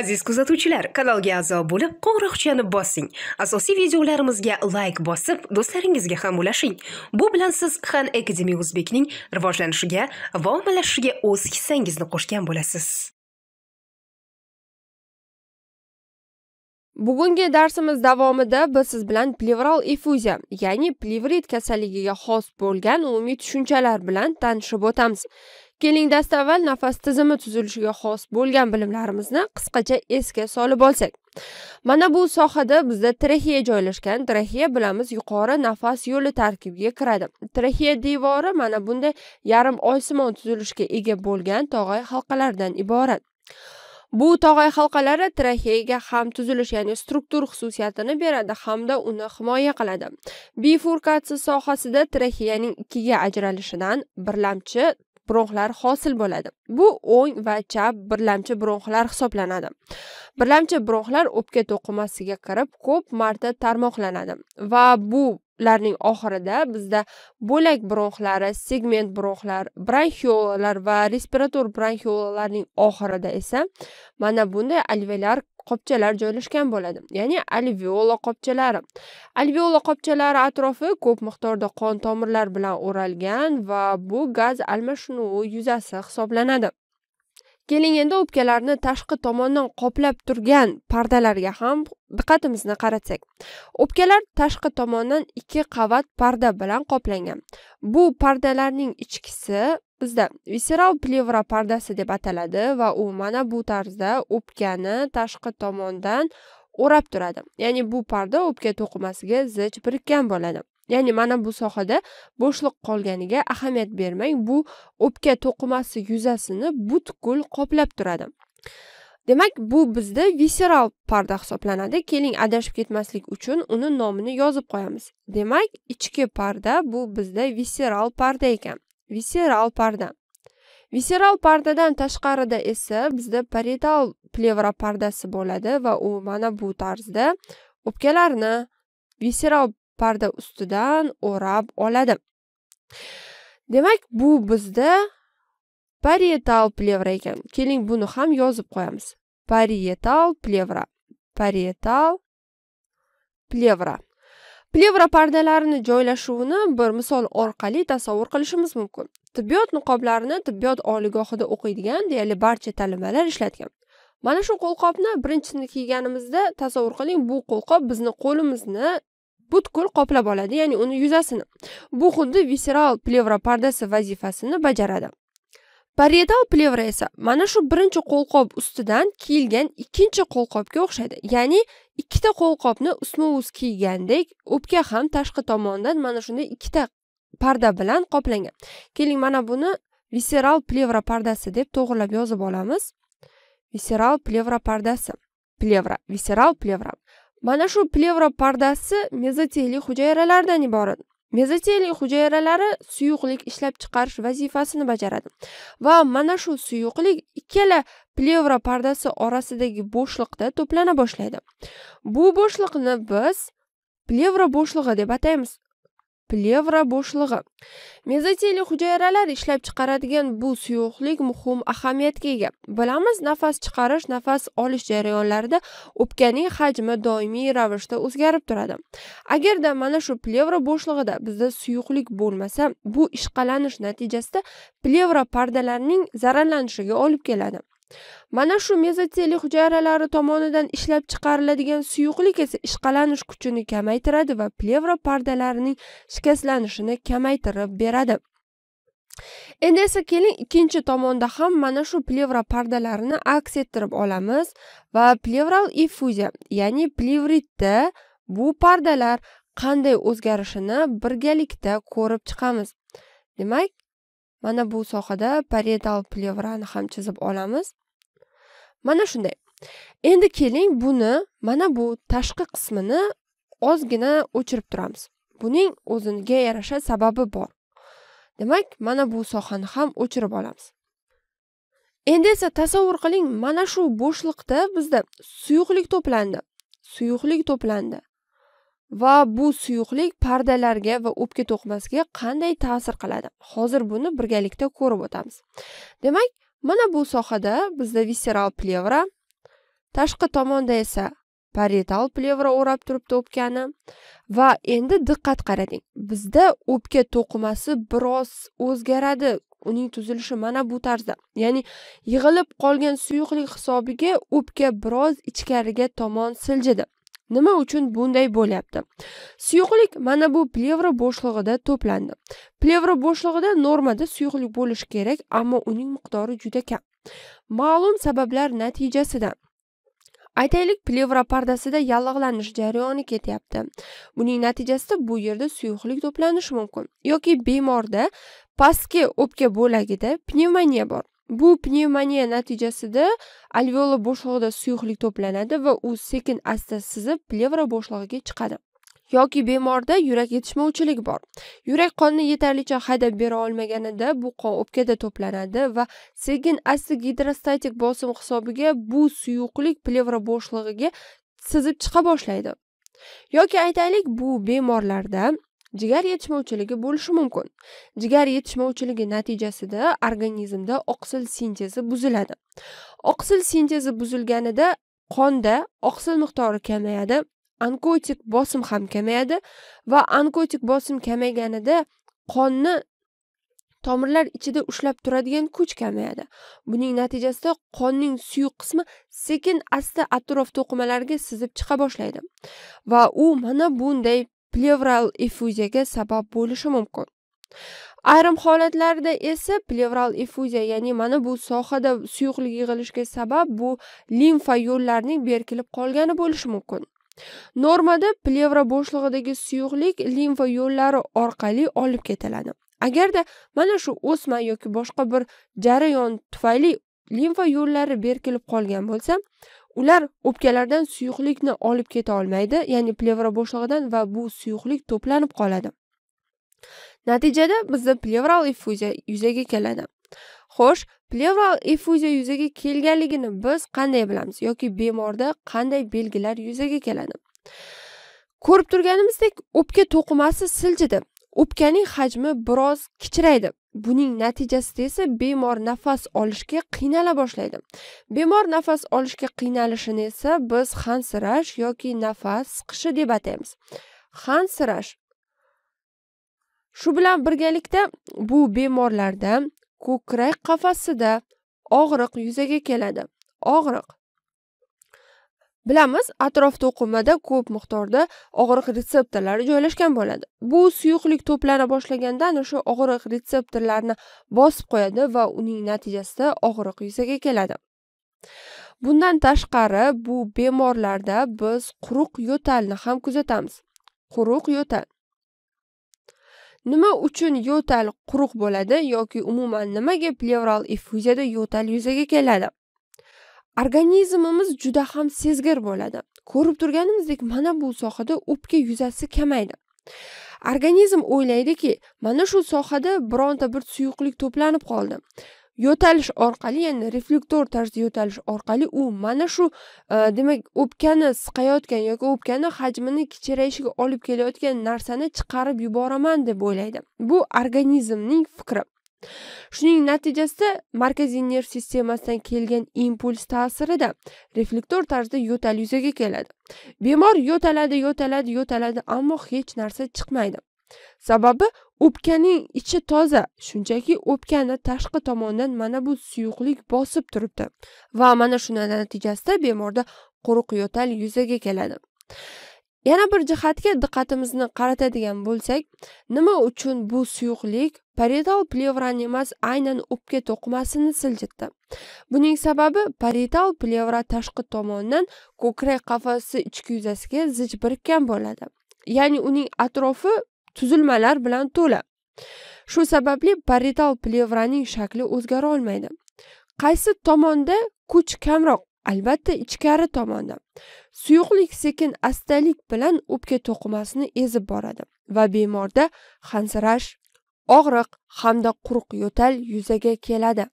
aziz kuzatuvchilar kanalga a'zo bo'lib qo'ng'iroqchani bossing asosiy videolarimizga layk bosib do'stlaringizga ham ulashing bu bilan siz han akademiya o'zbekning rivojlanishiga va ommalashishiga o'z hissangizni qo'shgan bo'lasiz bugungi darsimiz davomida biz siz bilan plevral effuziya ya'ni plevrit kasalligiga xos bo'lgan umumiy tushunchalar bilan tanishib o'tamiz keling dastavval nafas tizimi tuzilishiga xos bo'lgan bilimlarimizni qisqacha esga solib olsak mana bu sohada bizda traxeya joylashgan traxeya bilamiz yuqori nafas yo'li tarkibiga kiradi traxeya devori mana bunday yarim oysimon tuzilishga ega bo'lgan tog'ay halqalardan iborat bu tog'ay halqalari traxeyaga ham tuzilish ya'ni struktur xususiyatini beradi hamda uni himoya qiladi bifurkatsiya sohasida traxeyaning ikkiga ajralishidan birlamchi bronxlar hosil bo'ladi bu o'ng va chap birlamchi bronxlar hisoblanadi birlamchi bronxlar o'pka to'qimasiga kirib ko'p marta tarmoqlanadi va bu ularning oxirida bizda bo'lak bronxlari segment bronxlar bronxiolalar va respirator bronxiolalarning oxirida esa mana bunday alveolar qopchalar joylashgan bo'ladi ya'ni alveola qopchalari alveola qopchalari atrofi ko'p miqdorda qon tomirlar bilan o'ralgan va bu gaz almashinuvi yuzasi hisoblanadi keling endi o'pkalarni tashqi tomondan qoplab turgan pardalarga ham diqqatimizni qaratsak o'pkalar tashqi tomondan ikki qavat parda bilan qoplangan bu pardalarning ichkisi bizda viseral plevra pardasi deb ataladi va u mana bu tarzda o'pkani tashqi tomondan o'rab turadi ya'ni bu parda o'pka to'qimasiga zich birikkan bo'ladi ya'ni mana bu sohada bo'shliq qolganiga ahamiyat bermang bu o'pka to'qimasi yuzasini butkul qoplab turadi demak bu bizda viseral parda hisoblanadi keling adashib ketmaslik uchun uni nomini yozib qo'yamiz demak ichki parda bu bizda viseral parda ekan visceral parda visceral pardadan tashqarida esa bizda parital plevra pardasi bo'ladi va u mana bu tarzda o'pkalarni visceral parda ustidan o'rab oladi demak bu bizda parietal plevra ekan keling buni ham yozib qo'yamiz parietal plevra parietal plevra plevra pardalarini joylashuvini bir misol orqali tasavvur qilishimiz mumkin tibbiyot niqoblarini tibbiyot oliygohida o'qiydigan deyarli barcha talabalar ishlatgan mana shu qo'lqopni birinchisini kiyganimizda tasavvur qiling bu qo'lqop bizni qo'limizni butkul qoplab oladi ya'ni uni yuzasini bu xuddi viseral plevra pardasi vazifasini bajaradi Parietal plevra esa mana shu birinchi qo'lqop ustidan kiyilgan ikkinchi qo'lqopga o'xshaydi. Ya'ni ikkita qo'lqopni ustma-ust kiygandek, o'pka ham tashqi tomondan mana shunday ikkita parda bilan qoplangan. Keling, mana buni viseral plevra pardasi deb to'g'rilab yozib olamiz. Viseral plevra pardasi. Plevra, viseral plevra. Mana shu plevra pardasi mezoteliy hujayralardan iborat. mezoteliy hujayralari suyuqlik ishlab chiqarish vazifasini bajaradi va mana shu suyuqlik ikkala plevra pardasi orasidagi bo'shliqda to'plana boshlaydi bu bo'shliqni biz plevra bo'shlig'i deb ataymiz plevra bo'shlig'i mezoteliy hujayralar ishlab chiqaradigan bu suyuqlik muhim ahamiyatga ega bilamiz nafas chiqarish nafas olish jarayonlarida o'pkaning hajmi doimiy ravishda o'zgarib turadi agarda mana shu plevra bo'shlig'ida bizda suyuqlik bo'lmasa bu ishqalanish natijasida plevra pardalarining zararlanishiga olib keladi mana shu mezoteliy hujayralari tomonidan ishlab chiqariladigan suyuqlik esa ishqalanish kuchini kamaytiradi va plevra pardalarining shikastlanishini kamaytirib beradi endi esa keling ikkinchi tomonda ham mana shu plevra pardalarini aks ettirib olamiz va plevral effuziya ya'ni plevritda bu pardalar qanday o'zgarishini birgalikda ko'rib chiqamiz demak mana bu sohada paretal plevrani ham chizib olamiz mana shunday endi keling buni mana bu tashqi qismini ozgina o'chirib turamiz buning o'ziga yarasha sababi bor demak mana bu sohani ham o'chirib olamiz endi esa tasavvur qiling mana shu bo'shliqda bizda suyuqlik to'plandi suyuqlik to'plandi va bu suyuqlik pardalarga va o'pka to'qimasiga qanday ta'sir qiladi hozir buni birgalikda ko'rib o'tamiz demak mana bu sohada bizda visceral plevra tashqi tomonda esa parital plevra o'rab turibdi o'pkani va endi diqqat qarating bizda o'pka to'qimasi biroz o'zgaradi uning tuzilishi mana bu tarzda ya'ni yig'ilib qolgan suyuqlik hisobiga o'pka biroz ichkariga tomon siljidi nima uchun bunday bo'lyapti suyuqlik mana bu plevra bo'shlig'ida to'plandi plevra bo'shlig'ida normada suyuqlik bo'lishi kerak ammo uning miqdori juda kam ma'lum sabablar natijasida aytaylik plevra pardasida yallig'lanish jarayoni ketyapti buning natijasida bu yerda suyuqlik to'planishi mumkin yoki bemorda pastki o'pka bo'lagida pnevmoniya bor bu pnevmoniya natijasida alveola bo'shlig'ida suyuqlik to'planadi va u sekin asta sizib plevra bo'shlig'iga chiqadi yoki bemorda yurak yetishmovchilik bor yurak qonni yetarlicha haydab bera olmaganida bu qon o'pkada to'planadi va sekin asta gidrostatik bosim hisobiga bu suyuqlik plevra bo'shlig'iga sizib chiqa boshlaydi yoki aytaylik bu bemorlarda jigar yetishmovchiligi bo'lishi mumkin jigar yetishmovchiligi natijasida organizmda oqsil sintezi buziladi oqsil sintezi buzilganida qonda oqsil miqdori kamayadi onkotik bosim ham kamayadi va onkotik bosim kamayganida qonni tomirlar ichida ushlab turadigan kuch kamayadi buning natijasida qonning suyuq qismi sekin asta atrof to'qimalarga sizib chiqa boshlaydi va u mana bunday plevral effuziyaga sabab bo'lishi mumkin ayrim holatlarda esa plevral effuziya ya'ni mana bu sohada suyuqlik yig'ilishiga sabab bu limfa yo'llarining berkilib qolgani bo'lishi mumkin normada plevra bo'shlig'idagi suyuqlik limfa yo'llari orqali olib ketiladi agarda mana shu o'sma yoki boshqa bir jarayon tufayli limfa yo'llari berkilib qolgan bo'lsa ular o'pkalardan suyuqlikni olib keta olmaydi ya'ni plevra bo'shlig'idan va bu suyuqlik to'planib qoladi natijada bizda plevral effuziya yuzaga keladi xo'sh plevral effuziya yuzaga kelganligini biz qanday bilamiz yoki bemorda qanday belgilar yuzaga keladi ko'rib turganimizdek o'pka to'qimasi siljidi o'pkaning hajmi biroz kichraydi buning natijasida esa bemor nafas olishga qiynala boshlaydi bemor nafas olishga qiynalishini esa biz hansirash yoki nafas siqishi deb ataymiz hansirash shu bilan birgalikda bu bemorlarda ko'krak qafasida og'riq yuzaga keladi og'riq bilamiz atrof to'qimada ko'p miqdorda og'riq retseptorlari joylashgan bo'ladi bu suyuqlik to'plana boshlaganda ana shu og'riq retseptorlarni bosib qo'yadi va uning natijasida og'riq yuzaga keladi bundan tashqari bu bemorlarda biz quruq yo'talni ham kuzatamiz quruq yo'tal nima uchun yo'tal quruq bo'ladi yoki umuman nimaga plevral effuziyada yo'tal yuzaga keladi organizmimiz juda ham sezgir bo'ladi ko'rib turganimizdek mana bu sohada o'pka yuzasi kamaydi organizm o'ylaydiki mana shu sohada bironta bir suyuqlik to'planib qoldi yo'talish orqali ya'ni reflektor tarzda yo'talish orqali u mana shu e, demak o'pkani siqayotgan yoki o'pkani hajmini kichrayishiga olib kelayotgan narsani chiqarib yuboraman deb o'ylaydi bu organizmning fikri shuning natijasida markaziy nerv sistemasidan kelgan impuls ta'sirida reflektor tarzda yo'tal yuzaga keladi bemor yo'taladi yo'taladi yo'taladi ammo hech narsa chiqmaydi sababi o'pkaning ichi toza shunchaki o'pkani tashqi tomondan mana bu suyuqlik bosib turibdi va mana shuni natijasida bemorda quruq yo'tal yuzaga keladi yana bir jihatga diqqatimizni qaratadigan bo'lsak nima uchun bu suyuqlik parital plevrani emas aynan o'pka to'qimasini siljitdi buning sababi parital plevra tashqi tomondan ko'krak qafasi ichki yuzasiga zich birikkan bo'ladi ya'ni uning atrofi tuzilmalar bilan to'la shu sababli parital plevraning shakli o'zgara olmaydi qaysi tomonda kuch kamroq albatta ichkari tomonda suyuqlik sekin astalik bilan o'pka to'qimasini ezib boradi va bemorda hansirash og'riq hamda quruq yo'tal yuzaga keladi